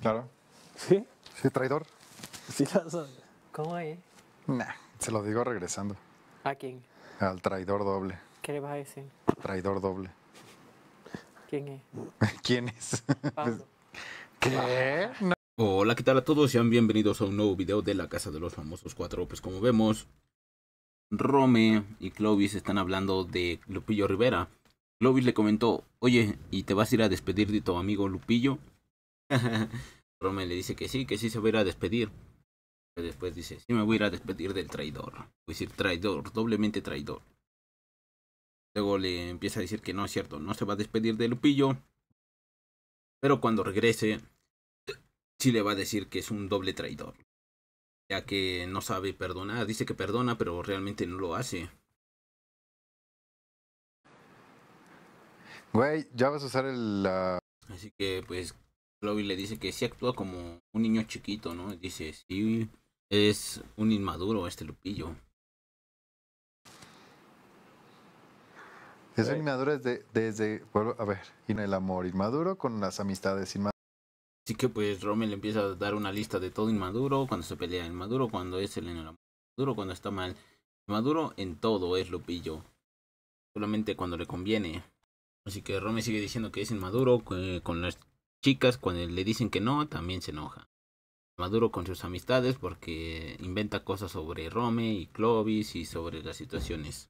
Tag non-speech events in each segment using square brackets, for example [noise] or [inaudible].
Claro. ¿Sí? Sí, traidor. Sí, [laughs] ¿Cómo es? Nah, se lo digo regresando. ¿A quién? Al traidor doble. ¿Qué le vas a decir? Traidor doble. ¿Quién es? [laughs] ¿Quién es? [laughs] ¿Qué? Hola, ¿qué tal a todos? Sean bienvenidos a un nuevo video de la Casa de los Famosos Cuatro. Pues como vemos, Rome y Clovis están hablando de Lupillo Rivera. Clovis le comentó, oye, ¿y te vas a ir a despedir de tu amigo Lupillo? [laughs] Rome le dice que sí, que sí se va a ir a despedir. después dice, sí me voy a ir a despedir del traidor. Voy a decir traidor, doblemente traidor. Luego le empieza a decir que no es cierto, no se va a despedir de Lupillo. Pero cuando regrese, [clears throat] sí le va a decir que es un doble traidor. Ya que no sabe perdonar, dice que perdona, pero realmente no lo hace. Güey, ya vas a usar el... Así que pues Chloe le dice que sí actúa como un niño chiquito, ¿no? dice, sí, es un inmaduro este Lupillo. Es un inmaduro desde, a ver, en el amor inmaduro con las amistades inmaduras. Así que pues le empieza a dar una lista de todo inmaduro, cuando se pelea inmaduro, cuando es el en el amor inmaduro, cuando está mal. Inmaduro en todo es Lupillo. Solamente cuando le conviene. Así que Rommel sigue diciendo que es inmaduro, con las chicas cuando le dicen que no, también se enoja. Maduro con sus amistades porque inventa cosas sobre Rome y Clovis y sobre las situaciones.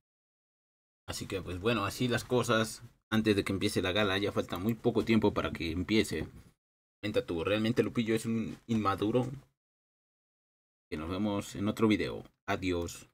Así que pues bueno, así las cosas. Antes de que empiece la gala, ya falta muy poco tiempo para que empiece. venta tú, ¿realmente Lupillo es un inmaduro? Que nos vemos en otro video. Adiós.